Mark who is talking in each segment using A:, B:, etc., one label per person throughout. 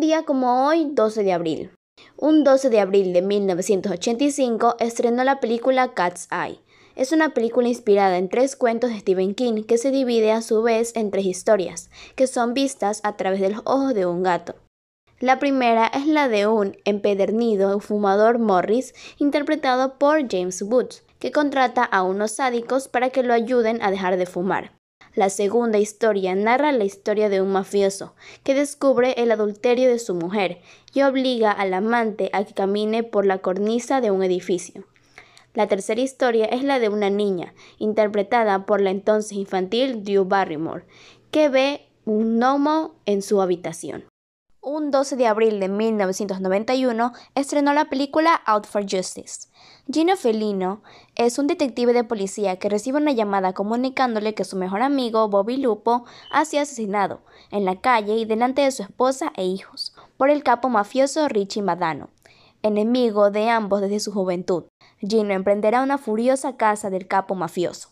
A: día como hoy, 12 de abril. Un 12 de abril de 1985 estrenó la película Cat's Eye. Es una película inspirada en tres cuentos de Stephen King que se divide a su vez en tres historias, que son vistas a través de los ojos de un gato. La primera es la de un empedernido fumador Morris, interpretado por James Woods, que contrata a unos sádicos para que lo ayuden a dejar de fumar. La segunda historia narra la historia de un mafioso que descubre el adulterio de su mujer y obliga al amante a que camine por la cornisa de un edificio. La tercera historia es la de una niña, interpretada por la entonces infantil Drew Barrymore, que ve un gnomo en su habitación un 12 de abril de 1991 estrenó la película Out for Justice. Gino Felino es un detective de policía que recibe una llamada comunicándole que su mejor amigo, Bobby Lupo, ha sido asesinado en la calle y delante de su esposa e hijos por el capo mafioso Richie Madano, enemigo de ambos desde su juventud. Gino emprenderá una furiosa caza del capo mafioso.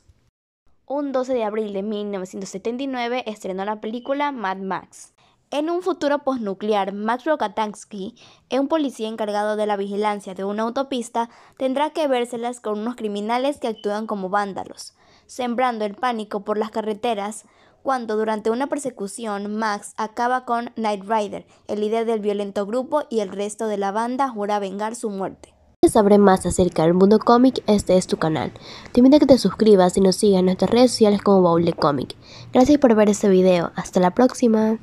A: Un 12 de abril de 1979 estrenó la película Mad Max. En un futuro posnuclear, Max Rokatansky, un policía encargado de la vigilancia de una autopista, tendrá que vérselas con unos criminales que actúan como vándalos, sembrando el pánico por las carreteras, cuando durante una persecución Max acaba con Knight Rider, el líder del violento grupo y el resto de la banda jura vengar su muerte. Si sabré más acerca del mundo cómic, este es tu canal. Te invito a que te suscribas y nos sigas en nuestras redes sociales como Comic. Gracias por ver este video, hasta la próxima.